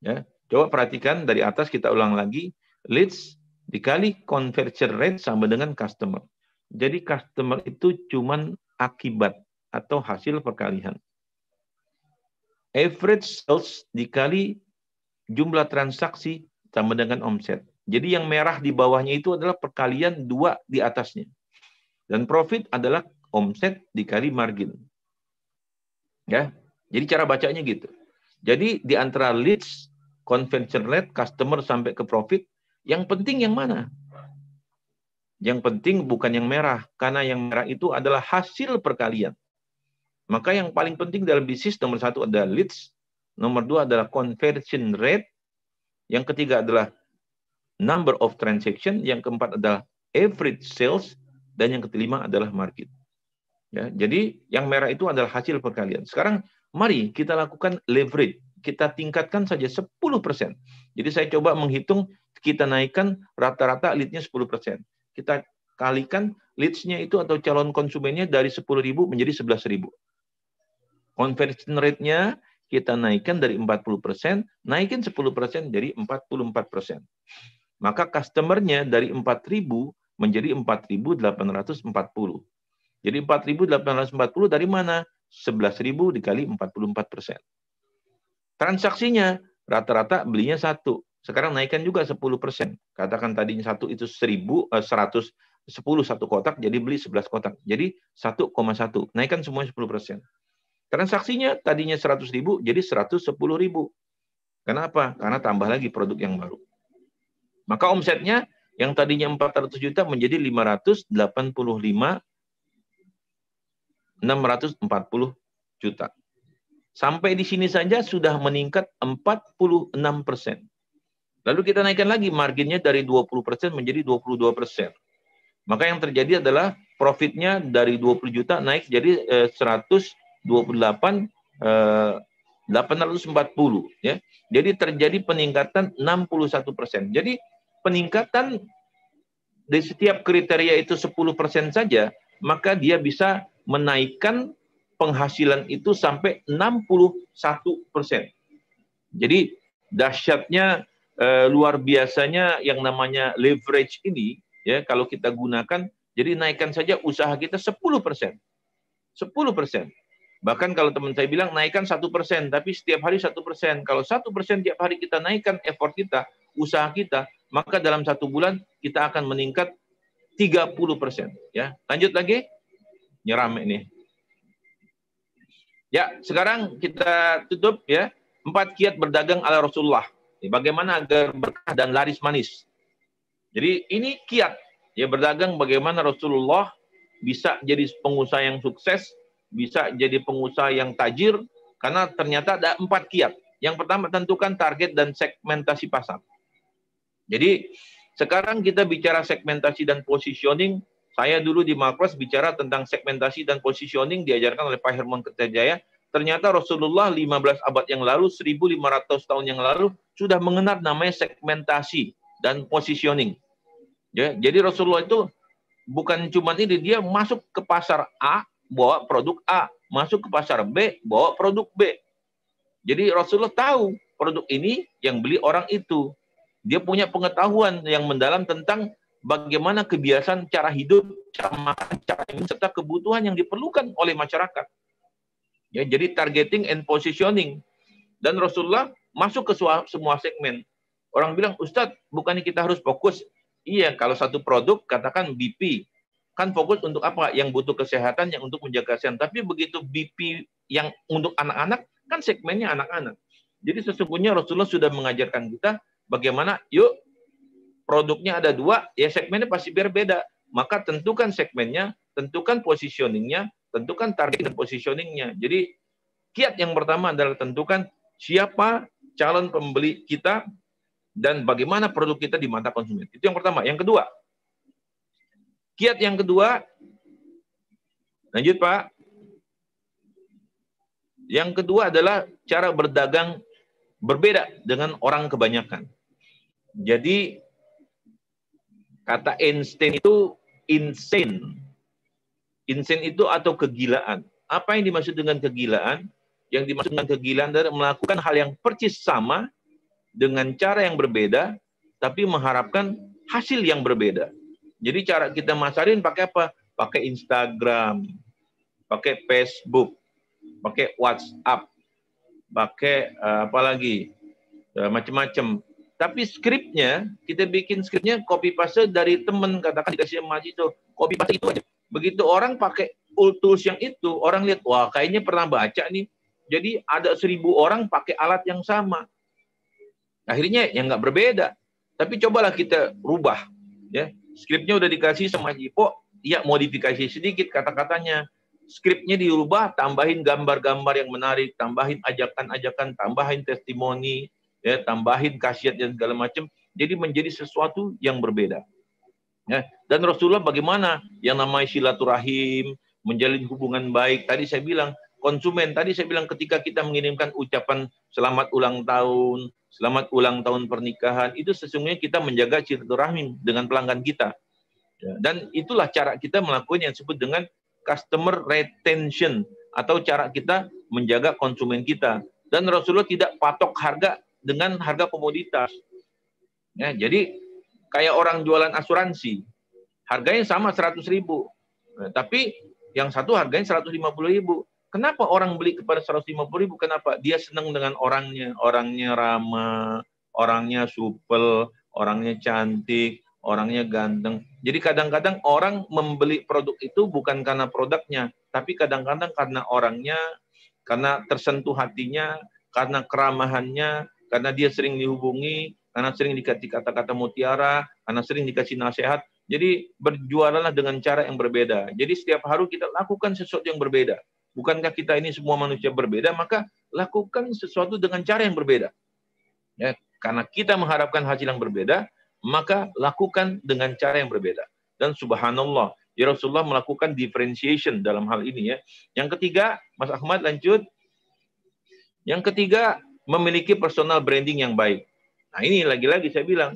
Ya, Coba perhatikan dari atas kita ulang lagi. Leads dikali conversion rate sama dengan customer. Jadi customer itu cuman akibat atau hasil perkalian. Average sales dikali jumlah transaksi sama dengan omset. Jadi yang merah di bawahnya itu adalah perkalian dua di atasnya. Dan profit adalah omset dikali margin. Ya. Jadi cara bacanya gitu. Jadi di antara leads convention led, customer sampai ke profit, yang penting yang mana? Yang penting bukan yang merah, karena yang merah itu adalah hasil perkalian. Maka yang paling penting dalam bisnis nomor satu adalah leads, nomor dua adalah conversion rate, yang ketiga adalah number of transaction, yang keempat adalah average sales, dan yang kelima adalah market. Ya, jadi yang merah itu adalah hasil perkalian. Sekarang mari kita lakukan leverage kita tingkatkan saja 10%. Jadi saya coba menghitung kita naikkan rata-rata lead-nya 10%. Kita kalikan leads-nya itu atau calon konsumennya dari 10.000 menjadi 11.000. Conversion rate-nya kita naikkan dari 40%, naikin 10% jadi 44%. Maka customernya dari 4.000 menjadi 4.840. Jadi 4.840 dari mana? 11.000 dikali 44 persen transaksinya rata-rata belinya satu. Sekarang naikkan juga 10 persen. Katakan tadinya satu itu 1000, eh, 100, 10 satu kotak, jadi beli 11 kotak. Jadi 1,1. Naikkan semuanya 10 persen. Transaksinya tadinya 100 ribu, jadi 110 ribu. Kenapa? Karena tambah lagi produk yang baru. Maka omsetnya yang tadinya 400 juta menjadi 585 640 juta. Sampai di sini saja sudah meningkat 46 persen. Lalu kita naikkan lagi marginnya dari 20 persen menjadi 22 persen. Maka yang terjadi adalah profitnya dari 20 juta naik jadi 128 eh, 840 eh, ya. Jadi terjadi peningkatan 61 persen. Jadi peningkatan di setiap kriteria itu 10 persen saja, maka dia bisa menaikkan penghasilan itu sampai 61 persen. Jadi dahsyatnya eh, luar biasanya yang namanya leverage ini ya kalau kita gunakan jadi naikkan saja usaha kita 10 persen. 10 persen. Bahkan kalau teman saya bilang naikkan satu persen, tapi setiap hari satu persen. Kalau satu persen tiap hari kita naikkan effort kita, usaha kita, maka dalam satu bulan kita akan meningkat 30 persen. Ya, lanjut lagi, nyeram nih Ya, sekarang kita tutup ya. Empat kiat berdagang ala Rasulullah. Bagaimana agar berkah dan laris manis. Jadi ini kiat ya berdagang bagaimana Rasulullah bisa jadi pengusaha yang sukses, bisa jadi pengusaha yang tajir, karena ternyata ada empat kiat. Yang pertama tentukan target dan segmentasi pasar. Jadi sekarang kita bicara segmentasi dan positioning saya dulu di Makros bicara tentang segmentasi dan positioning diajarkan oleh Pak Herman Kertajaya. Ternyata Rasulullah 15 abad yang lalu, 1500 tahun yang lalu, sudah mengenal namanya segmentasi dan positioning. Ya, jadi Rasulullah itu bukan cuma ini, dia masuk ke pasar A, bawa produk A. Masuk ke pasar B, bawa produk B. Jadi Rasulullah tahu produk ini yang beli orang itu. Dia punya pengetahuan yang mendalam tentang bagaimana kebiasaan cara hidup, cara makan, cara ini serta kebutuhan yang diperlukan oleh masyarakat. Ya, jadi targeting and positioning. Dan Rasulullah masuk ke semua segmen. Orang bilang, Ustadz, bukannya kita harus fokus? Iya, kalau satu produk, katakan BP. Kan fokus untuk apa? Yang butuh kesehatan, yang untuk menjaga kesehatan. Tapi begitu BP yang untuk anak-anak, kan segmennya anak-anak. Jadi sesungguhnya Rasulullah sudah mengajarkan kita bagaimana yuk produknya ada dua, ya segmennya pasti berbeda. Maka tentukan segmennya, tentukan positioningnya, tentukan target dan positioningnya. Jadi kiat yang pertama adalah tentukan siapa calon pembeli kita dan bagaimana produk kita di mata konsumen. Itu yang pertama. Yang kedua, kiat yang kedua, lanjut Pak. Yang kedua adalah cara berdagang berbeda dengan orang kebanyakan. Jadi Kata Einstein itu insane. Insane itu atau kegilaan. Apa yang dimaksud dengan kegilaan? Yang dimaksud dengan kegilaan adalah melakukan hal yang persis sama dengan cara yang berbeda, tapi mengharapkan hasil yang berbeda. Jadi cara kita masarin pakai apa? Pakai Instagram, pakai Facebook, pakai WhatsApp, pakai uh, apa lagi? Eh, macam-macam tapi skripnya, kita bikin skripnya copy paste dari temen, katakan dikasih emas itu, copy paste itu aja. Begitu orang pakai tools yang itu, orang lihat, wah kayaknya pernah baca nih. Jadi ada seribu orang pakai alat yang sama. Akhirnya yang nggak berbeda. Tapi cobalah kita rubah. ya Skripnya udah dikasih sama Jipo, ya modifikasi sedikit kata-katanya. Skripnya diubah, tambahin gambar-gambar yang menarik, tambahin ajakan-ajakan, tambahin testimoni, ya, tambahin khasiat dan segala macam, jadi menjadi sesuatu yang berbeda. Ya, dan Rasulullah bagaimana yang namanya silaturahim, menjalin hubungan baik. Tadi saya bilang konsumen, tadi saya bilang ketika kita mengirimkan ucapan selamat ulang tahun, selamat ulang tahun pernikahan, itu sesungguhnya kita menjaga silaturahim dengan pelanggan kita. Ya, dan itulah cara kita melakukan yang disebut dengan customer retention atau cara kita menjaga konsumen kita. Dan Rasulullah tidak patok harga dengan harga komoditas. Ya, jadi kayak orang jualan asuransi, harganya sama 100 ribu, nah, tapi yang satu harganya 150 ribu. Kenapa orang beli kepada 150 ribu? Kenapa? Dia senang dengan orangnya, orangnya ramah, orangnya supel, orangnya cantik, orangnya ganteng. Jadi kadang-kadang orang membeli produk itu bukan karena produknya, tapi kadang-kadang karena orangnya, karena tersentuh hatinya, karena keramahannya, karena dia sering dihubungi, karena sering dikasih kata-kata mutiara, karena sering dikasih nasihat. Jadi berjualanlah dengan cara yang berbeda. Jadi setiap hari kita lakukan sesuatu yang berbeda. Bukankah kita ini semua manusia berbeda, maka lakukan sesuatu dengan cara yang berbeda. Ya, karena kita mengharapkan hasil yang berbeda, maka lakukan dengan cara yang berbeda. Dan subhanallah, ya Rasulullah melakukan differentiation dalam hal ini ya. Yang ketiga, Mas Ahmad lanjut. Yang ketiga, memiliki personal branding yang baik. Nah ini lagi-lagi saya bilang,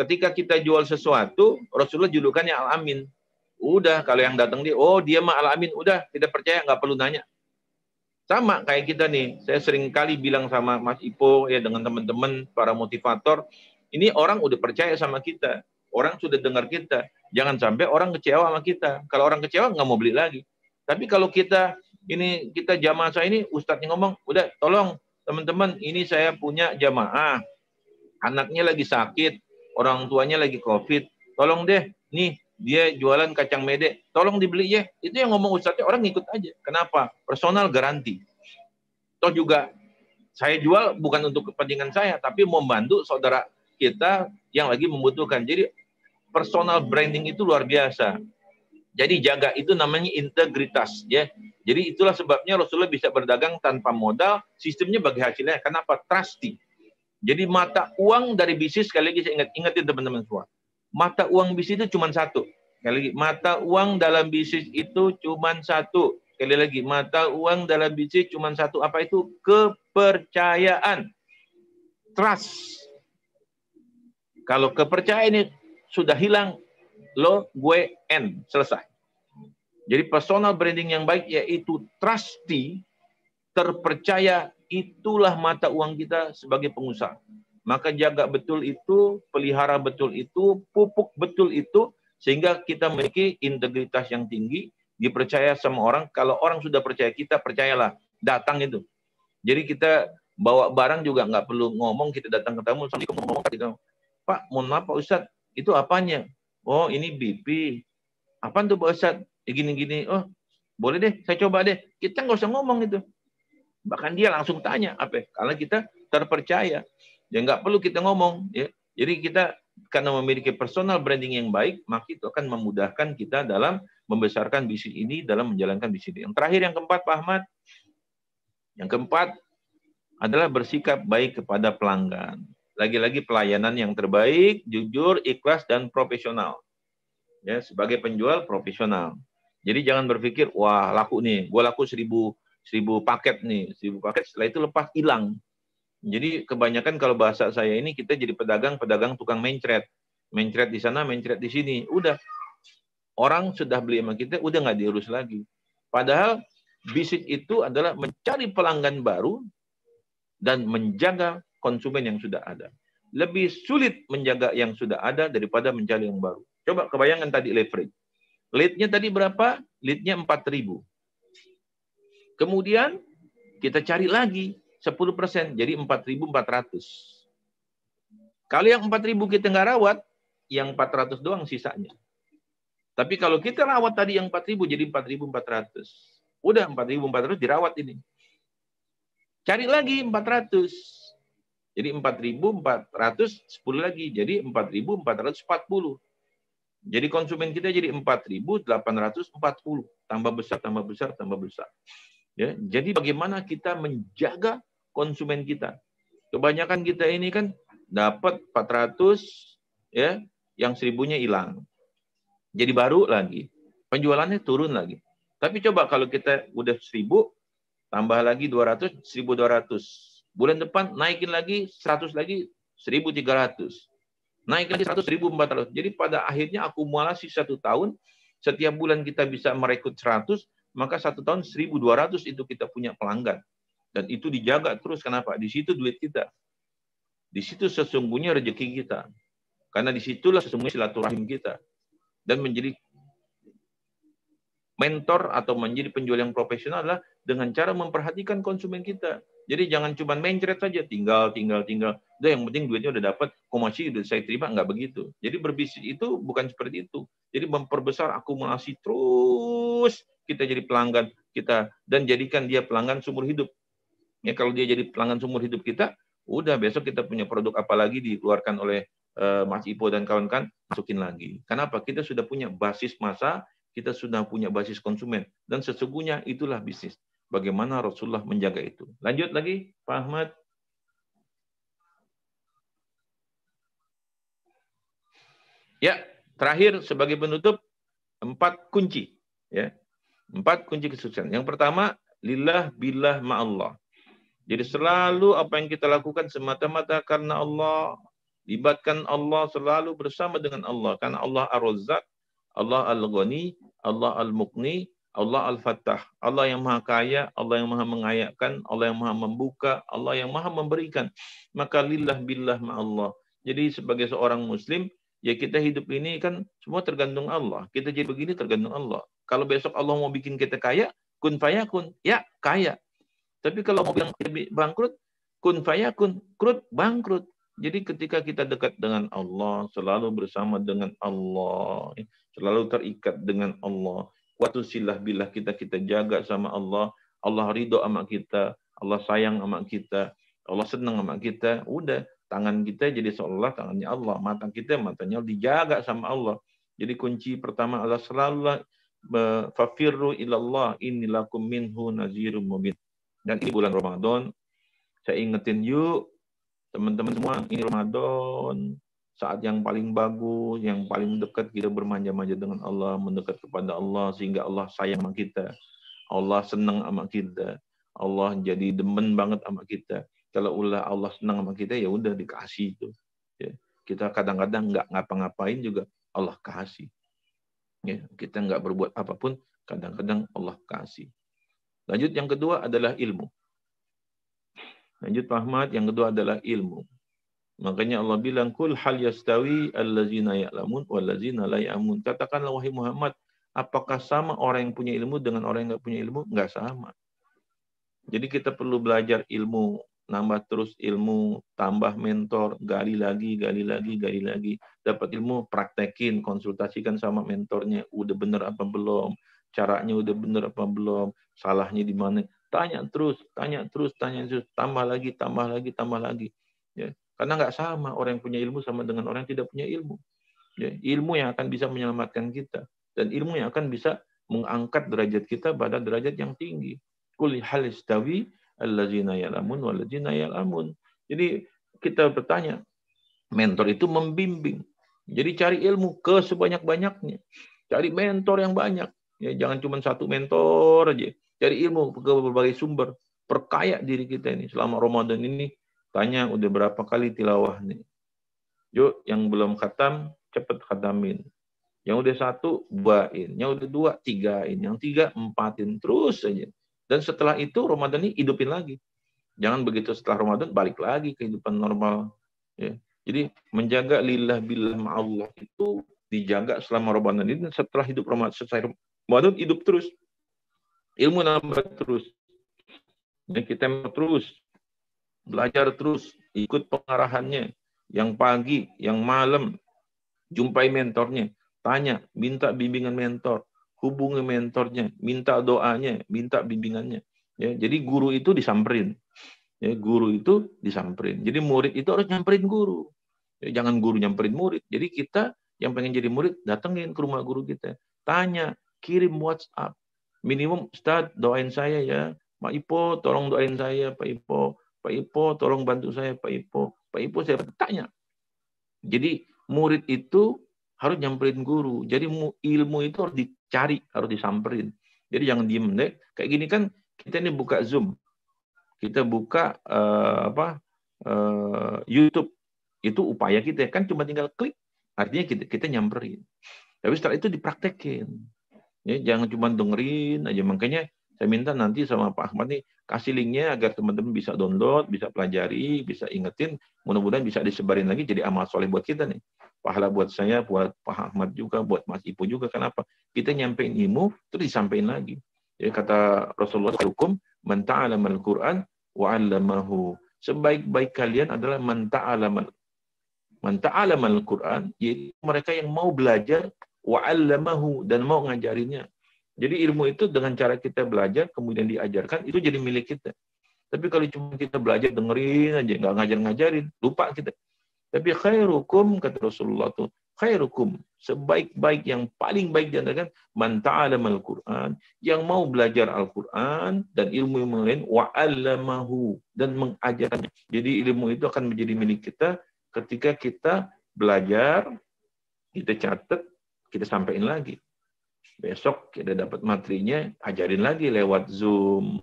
ketika kita jual sesuatu, Rasulullah julukannya Al-Amin. Udah, kalau yang datang dia, oh dia mah Al-Amin, udah, tidak percaya, nggak perlu nanya. Sama kayak kita nih, saya sering kali bilang sama Mas Ipo, ya dengan teman-teman, para motivator, ini orang udah percaya sama kita, orang sudah dengar kita, jangan sampai orang kecewa sama kita. Kalau orang kecewa, nggak mau beli lagi. Tapi kalau kita ini kita jamaah saya ini ustadznya ngomong udah tolong teman-teman ini saya punya jamaah, anaknya lagi sakit, orang tuanya lagi covid, tolong deh, nih dia jualan kacang mede, tolong dibeli ya. Itu yang ngomong ustadznya orang ngikut aja. Kenapa? Personal garanti. Toh juga saya jual bukan untuk kepentingan saya, tapi membantu saudara kita yang lagi membutuhkan. Jadi personal branding itu luar biasa. Jadi jaga itu namanya integritas ya. Jadi itulah sebabnya Rasulullah bisa berdagang tanpa modal, sistemnya bagi hasilnya. Kenapa? trusty? Jadi mata uang dari bisnis, sekali lagi saya ingat, ingatin teman-teman semua. Mata uang bisnis itu cuma satu. Sekali lagi, mata uang dalam bisnis itu cuma satu. Sekali lagi, mata uang dalam bisnis cuma satu. Apa itu? Kepercayaan. Trust. Kalau kepercayaan ini sudah hilang, lo, gue, end. Selesai. Jadi personal branding yang baik yaitu trusty, terpercaya, itulah mata uang kita sebagai pengusaha. Maka jaga betul itu, pelihara betul itu, pupuk betul itu, sehingga kita memiliki integritas yang tinggi, dipercaya sama orang. Kalau orang sudah percaya kita, percayalah, datang itu. Jadi kita bawa barang juga nggak perlu ngomong, kita datang ketemu, Assalamualaikum, ngomong, gitu. Pak, mohon maaf Pak Ustadz, itu apanya? Oh, ini BP. apa tuh Pak Ustadz? Ya, gini-gini, oh boleh deh, saya coba deh. Kita nggak usah ngomong itu. Bahkan dia langsung tanya, apa? Karena kita terpercaya. Ya nggak perlu kita ngomong. Ya. Jadi kita karena memiliki personal branding yang baik, maka itu akan memudahkan kita dalam membesarkan bisnis ini, dalam menjalankan bisnis ini. Yang terakhir, yang keempat, Pak Ahmad. Yang keempat adalah bersikap baik kepada pelanggan. Lagi-lagi pelayanan yang terbaik, jujur, ikhlas, dan profesional. Ya, sebagai penjual profesional jadi jangan berpikir, wah laku nih, gue laku seribu, seribu paket nih, seribu paket setelah itu lepas hilang. Jadi kebanyakan kalau bahasa saya ini kita jadi pedagang-pedagang tukang mencret. Mencret di sana, mencret di sini. Udah. Orang sudah beli sama kita, udah nggak diurus lagi. Padahal bisnis itu adalah mencari pelanggan baru dan menjaga konsumen yang sudah ada. Lebih sulit menjaga yang sudah ada daripada mencari yang baru. Coba kebayangkan tadi leverage. Leadnya tadi berapa? Leadnya 4000. Kemudian kita cari lagi 10%, jadi 4400. Kalau yang 4000 kita nggak rawat, yang 400 doang sisanya. Tapi kalau kita rawat tadi yang 4000 jadi 4400. Udah 4400 dirawat ini. Cari lagi 400. Jadi 4.400, 10 lagi. Jadi 4.440. Jadi konsumen kita jadi 4.840 tambah besar tambah besar tambah besar. Ya, jadi bagaimana kita menjaga konsumen kita? Kebanyakan kita ini kan dapat 400 ya, yang seribunya hilang. Jadi baru lagi. Penjualannya turun lagi. Tapi coba kalau kita udah 1000 tambah lagi 200, 1200. Bulan depan naikin lagi 100 lagi 1300 naik lagi 100 ribu 400. Jadi pada akhirnya akumulasi satu tahun, setiap bulan kita bisa merekrut 100, maka satu tahun 1.200 itu kita punya pelanggan. Dan itu dijaga terus. Kenapa? Di situ duit kita. Di situ sesungguhnya rejeki kita. Karena di situlah sesungguhnya silaturahim kita. Dan menjadi mentor atau menjadi penjual yang profesional adalah dengan cara memperhatikan konsumen kita. Jadi jangan cuma mencret saja, tinggal, tinggal, tinggal. Udah yang penting duitnya udah dapat, komisi udah saya terima, nggak begitu. Jadi berbisnis itu bukan seperti itu. Jadi memperbesar akumulasi terus kita jadi pelanggan kita dan jadikan dia pelanggan seumur hidup. Ya kalau dia jadi pelanggan seumur hidup kita, udah besok kita punya produk apa lagi dikeluarkan oleh uh, Mas Ipo dan kawan-kawan, masukin lagi. Kenapa? Kita sudah punya basis masa, kita sudah punya basis konsumen dan sesungguhnya itulah bisnis bagaimana Rasulullah menjaga itu. Lanjut lagi, Pak Ahmad. Ya, terakhir sebagai penutup empat kunci, ya. Empat kunci kesuksesan. Yang pertama, lillah billah ma'allah. Jadi selalu apa yang kita lakukan semata-mata karena Allah. Libatkan Allah selalu bersama dengan Allah. Karena Allah Ar-Razzaq, Allah Al-Ghani, Allah Al-Muqni, Allah Al-Fattah, Allah yang Maha Kaya, Allah yang Maha Mengayakan, Allah yang Maha Membuka, Allah yang Maha Memberikan. Maka lillah billah Allah. Jadi sebagai seorang muslim, ya kita hidup ini kan semua tergantung Allah. Kita jadi begini tergantung Allah. Kalau besok Allah mau bikin kita kaya, kun fayakun, ya kaya. Tapi kalau mau bilang bangkrut, kun fayakun, krut bangkrut. Jadi ketika kita dekat dengan Allah, selalu bersama dengan Allah, selalu terikat dengan Allah, Waktu silah bila kita kita jaga sama Allah, Allah ridho sama kita, Allah sayang sama kita, Allah senang sama kita, udah tangan kita jadi seolah tangannya Allah, mata kita matanya dijaga sama Allah. Jadi kunci pertama adalah selalu fafirru ilallah inilakum minhu nazirum mubin. Dan ini bulan Ramadan, saya ingetin yuk teman-teman semua ini Ramadan saat yang paling bagus, yang paling dekat kita bermanja-manja dengan Allah, mendekat kepada Allah sehingga Allah sayang sama kita. Allah senang sama kita. Allah jadi demen banget sama kita. Kalau ulah Allah senang sama kita ya udah dikasih itu. Ya. Kita kadang-kadang nggak ngapa-ngapain juga Allah kasih. Ya. Kita nggak berbuat apapun kadang-kadang Allah kasih. Lanjut yang kedua adalah ilmu. Lanjut Pak Ahmad, yang kedua adalah ilmu. Makanya Allah bilang, Kul hal yastawi allazina ya'lamun wallazina la ya'lamun. Katakanlah wahai Muhammad, apakah sama orang yang punya ilmu dengan orang yang nggak punya ilmu? Nggak sama. Jadi kita perlu belajar ilmu, nambah terus ilmu, tambah mentor, gali lagi, gali lagi, gali lagi. Dapat ilmu, praktekin, konsultasikan sama mentornya. Udah bener apa belum? Caranya udah bener apa belum? Salahnya di mana? Tanya terus, tanya terus, tanya terus. Tambah lagi, tambah lagi, tambah lagi. Ya. Karena nggak sama orang yang punya ilmu sama dengan orang yang tidak punya ilmu. Ya, ilmu yang akan bisa menyelamatkan kita dan ilmu yang akan bisa mengangkat derajat kita pada derajat yang tinggi. tawi hal istawi allazina ya'lamun wallazina ya'lamun. Jadi kita bertanya, mentor itu membimbing. Jadi cari ilmu ke sebanyak-banyaknya. Cari mentor yang banyak. Ya, jangan cuma satu mentor aja. Cari ilmu ke berbagai sumber. Perkaya diri kita ini. Selama Ramadan ini Tanya udah berapa kali tilawah nih. Yuk yang belum khatam, cepet khatamin. Yang udah satu, buain. Yang udah dua, tigain. Yang tiga, empatin. Terus aja Dan setelah itu Ramadan ini hidupin lagi. Jangan begitu setelah Ramadan balik lagi kehidupan normal. Ya. Jadi menjaga lillah billah ma'allah itu dijaga selama Ramadan ini. Dan setelah hidup Ramadan, selesai Ramadan hidup terus. Ilmu nambah terus. Dan kita terus belajar terus, ikut pengarahannya, yang pagi, yang malam, jumpai mentornya, tanya, minta bimbingan mentor, hubungi mentornya, minta doanya, minta bimbingannya. Ya, jadi guru itu disamperin. Ya, guru itu disamperin. Jadi murid itu harus nyamperin guru. Ya, jangan guru nyamperin murid. Jadi kita yang pengen jadi murid datengin ke rumah guru kita, tanya, kirim WhatsApp. Minimum start doain saya ya, Pak Ipo tolong doain saya, Pak Ipo Pak Ipo tolong bantu saya Pak Ipo. Pak Ipo saya bertanya. Jadi murid itu harus nyamperin guru. Jadi ilmu itu harus dicari, harus disamperin. Jadi jangan diem deh. Kayak gini kan kita ini buka Zoom. Kita buka uh, apa uh, YouTube. Itu upaya kita kan cuma tinggal klik. Artinya kita, kita nyamperin. Tapi setelah itu dipraktekin. Ya, jangan cuma dengerin aja. Makanya saya minta nanti sama Pak Ahmad nih kasih linknya agar teman-teman bisa download, bisa pelajari, bisa ingetin. Mudah-mudahan bisa disebarin lagi jadi amal soleh buat kita nih. Pahala buat saya, buat Pak Ahmad juga, buat Mas Ibu juga. Kenapa? Kita nyampein ilmu, terus disampaikan lagi. Jadi ya, kata Rasulullah hukum, mentaalam al Qur'an wa 'allamahu. Sebaik-baik kalian adalah mentaalam al Qur'an, yaitu mereka yang mau belajar wa dan mau ngajarinnya. Jadi ilmu itu dengan cara kita belajar kemudian diajarkan itu jadi milik kita. Tapi kalau cuma kita belajar dengerin aja nggak ngajar-ngajarin lupa kita. Tapi khairukum kata Rasulullah tuh khairukum sebaik-baik yang paling baik diantarkan, kan man ta'alam al-Qur'an yang mau belajar Al-Qur'an dan ilmu yang lain wa'allamahu, dan mengajarkan. Jadi ilmu itu akan menjadi milik kita ketika kita belajar, kita catat, kita sampaikan lagi besok kita dapat materinya ajarin lagi lewat zoom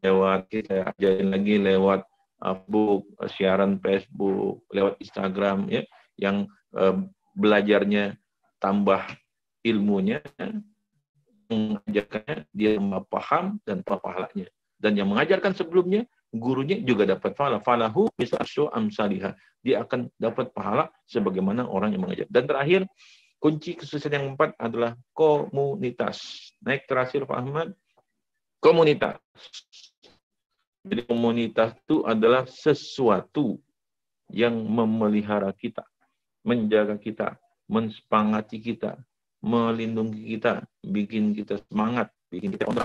lewat kita ajarin lagi lewat Facebook uh, uh, siaran Facebook lewat Instagram ya yang eh, belajarnya tambah ilmunya mengajarkannya dia tambah paham dan pahalanya dan yang mengajarkan sebelumnya gurunya juga dapat pahala falahu misalnya amsalihah. dia akan dapat pahala sebagaimana orang yang mengajar dan terakhir Kunci kesuksesan yang keempat adalah komunitas. Naik terakhir Pak Ahmad, komunitas. Jadi komunitas itu adalah sesuatu yang memelihara kita, menjaga kita, mensepangati kita, melindungi kita, bikin kita semangat, bikin kita on